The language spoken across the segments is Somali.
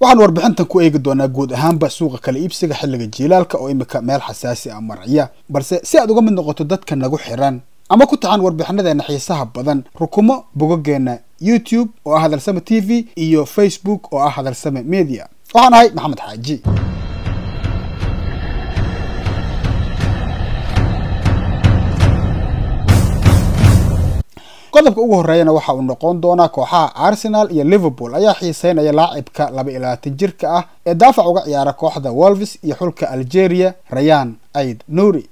waxaan warbixintan ku eegi doonaa guud ahaanba suuqa kala iibsiga xilliga jiilaalka oo imika meel xasaasi ah marciya balse si aad uga mid noqoto dadka nagu xiran ama ku taxan warbixinadeena xiisaha badan rukumo bogogeena youtube oo ah hadalsame t v iyo facebook oo ah hadalsame media waxaan ahay maxamed xaaji qodobka ugu horeeyana waxa uu noqon doonaa kooxaha arsenal iyo liverpool ayaa xiiseynaya laacibka laba iyo labaatan jirka ah ee daafac uga ciyaara kooxda wolves iyo xulka algeria rayaan aid nuuri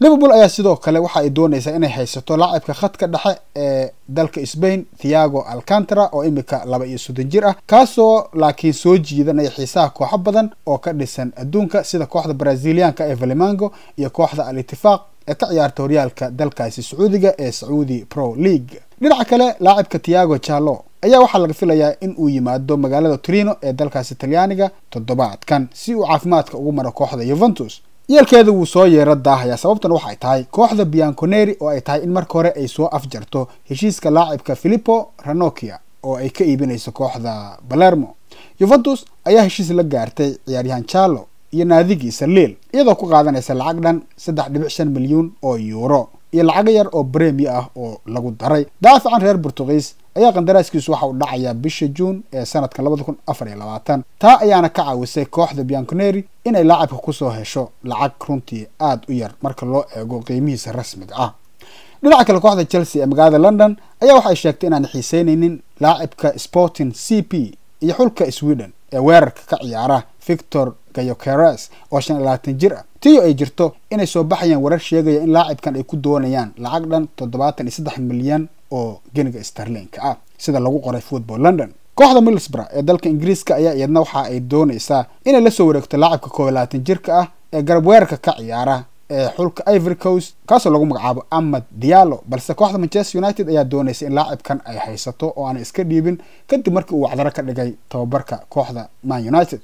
liverpool ayaa sidoo kale waxa ay dooneysaa inay haysato laacibka khadka dhexe ee dalka sbain thiago alcantara oo imika laba iyo soddon jir ah kaasoo laakiin soo jiidanaya xiisaha kooxo badan oo ka dhisan adduunka sida kooxda brazilianka ee valimango iyo kooxda al itifaaq ee ka ciyaarta horyaalka dalkaasi sacuudiga ee sacuudi pro league dhinaca kale laacibka tiago jallo ayaa waxaa laga filayaa in uu yimaado magaalada turino ee dalkaasi talyaaniga toddobaadkan si uu caafimaadka ugu maro kooxda yuventus yeelkeeda wuu soo yeero daahayaa sababtuna waxay tahay kooxda bianconeri oo ay tahay in marka hore ay soo afjarto heshiiska laacibka filippo ranokia oo ay ka iibinayso kooxda balermo yuventus ayaa heshiis la gaartay ciyaaryahan jallo iyo naadigiisa liil iyadoo ku qaadanaysa lacag dhan saddex dhibic shan milyuun oo yuuro iyo lacaga yar oo bremi ah oo lagu daray daafacan reer bortugiis ayaa qandaraaskiisu waxa uu dhacayaa bisha juun ee sanadkan labada kun afar iyo labaatan taa ayaana ka caawisay kooxda bianconeri inay laacabka kusoo hesho lacag runtii aad u yar marka loo eego qiimihiisa rasmiga ah dhinaca kale kooxda chelsea ee magaalada london ayaa waxay sheegtay inaan xiiseynaynin laacibka sporting c p iyo xulka sweden ee weerarka ka ciyaara victor gayokeres oo shan iyo labaatan jir ah tiyo ay jirto inay soo baxayaan warar sheegaya in laacibkan ay ku doonayaan lacag dhan toddobaatan iyo saddex milyan oo geniga starlinka ah sida lagu qoray football london kooxda middlesbrough ee dalka ingiriiska ayaa iyadna waxa ay doonaysaa inay lasoo wareegto laacibka koob iyo jirka ah ee garab weerarka ka ciyaara ee xulka ivory kaasoo lagu magacaabo amad diallo balse kooxda manchester united ayaa doonaysa in laacibkan ay haysato oo aanay iska dhiibin kadib markii uu wacdaro ka dhigay tababarka kooxda man united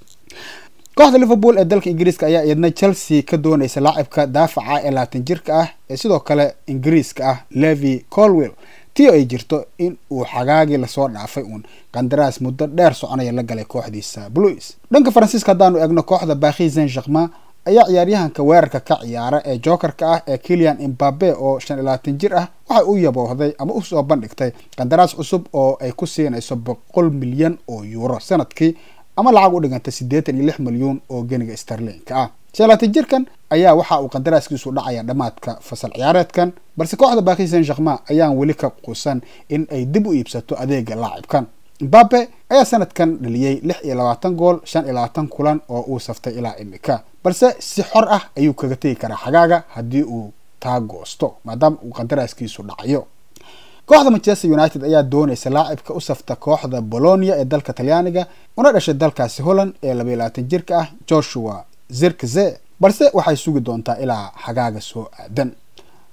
kooxda liverpool ee dalka ingiriiska ayaa iyadna chelsea ka dooneysa laacibka daafaca ee labaatan jirka ah ee sidoo kale ingiriiska ah levi colwell tii ay jirto in uu xagaagii lasoo dhaafay uun qandaraas muddo dheer soconaya la galay kooxdiisa bluis dhanka faransiiska haddaanu eegno kooxda baakhi zen shakma ayaa ciyaaryahanka weerarka ka ciyaara ee jokerka ah ee kilian imbabe oo shan iyo labaatan jir ah waxay u yaboohday ama usoo bandhigtay qandaraas cusub oo ay ku siinayso boqol milyan oo yuuro sanadkii ama lacag u dhiganta siddeetan iyo lix milyuun oo geniga sterlinka ah shalatan jirkan ayaa waxa uu qandaraaskiisu dhacaya dhammaadka fasal ciyaareedkan balse kooxda baris saint germain ayaan weli ka quusan in ay dib u iibsato adeega laacibkan mbabe ayaa sanadkan dhaliyey lix iyo labaatan gool shan iyo labaatan kulan oo uu saftay ilaa iminka balse si xor ah ayuu kaga tegi karaa xagaaga haddii uu taa goosto maadaama uu qandaraaskiisu dhacayo kooxda manchester united ayaa doonaysa laacibka u safta kooxda bolonia ee dalka talyaaniga una dhashay dalkaasi holland ee laba labaatan jirka ah joshua zirkze balse waxay sugi doontaa ilaa xagaaga soo aadan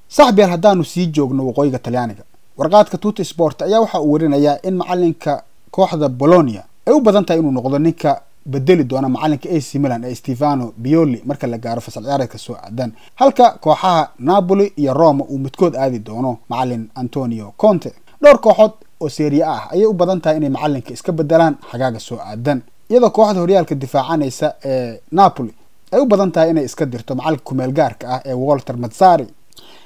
saxbiyal haddaanu sii joogno waqooyiga talyaaniga warqaadka tuuta sport ayaa waxa uu warinayaa in macalinka kooxda bolonia ay u badan tahay inuu noqdo ninka bedeli doona macalinka ac milan ee stefano bioli marka la gaaro fasal ciyaareedka soo aadan halka kooxaha napoli iyo roma uu midkood aadi doono macalin antonio conte dhowr kooxood oo seeriya ah ayay u badan tahay inay macalinka iska bedelaan xagaaga soo aadan iyadoo kooxda horyaalka difaacanaysa ee napoli ay u badan tahay inay iska dirto macalinka kumeelgaarka ah ee walter matsari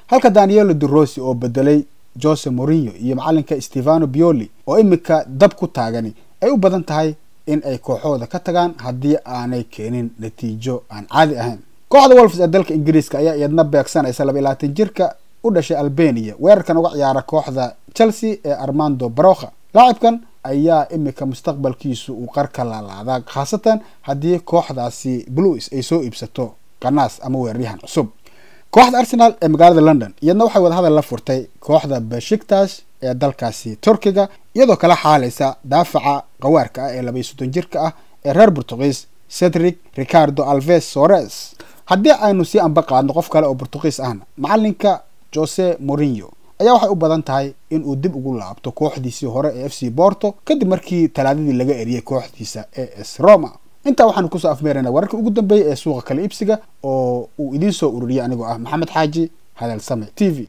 halka danielo de rossi oo bedelay jose morinho iyo macalinka stefano bioli oo iminka dab ku taagani ay u badan tahay in ay kooxooda ka tagaan haddii aanay keenin natiijo aan caadi ahayn kooxda wolfs ee dalka ingiriiska ayaa iyadna beegsanaysa laba iyo labaatan jirka u dhashay albeniya weerarkan uga ciyaara kooxda chelsea ee armando barokha laacibkan ayaa imika mustaqbalkiisu uu qarka laalaadaa khaasatan haddii kooxdaasi bluis ay soo iibsato qanaas ama weeraryahan cusub kooxda arsenal ee magaalada london iyadna waxay wadahadal la furtay kooxda bashiktash ee dalkaasi turkiga iyadoo kala xaalaysa daafaca qawaarka ah ee labaiyo soddon jirka ah ee reer portugiis cedric ricardo alves sores haddii aynu sii anba qaadno qof kale oo portugiis ahna macalinka jose morinho ayaa waxay u badan tahay in uu dib ugu laabto kooxdiisii hore ee f c borto kadib markii talaadadii laga eriyey kooxdiisa a s roma intaa waxaanu kusoo afmeeraynaa wararkii ugu dambeeyey ee suuqa kale ibsiga oo uu idiin soo ururiyay anigoo ah maxamed xaaji hadalsame t v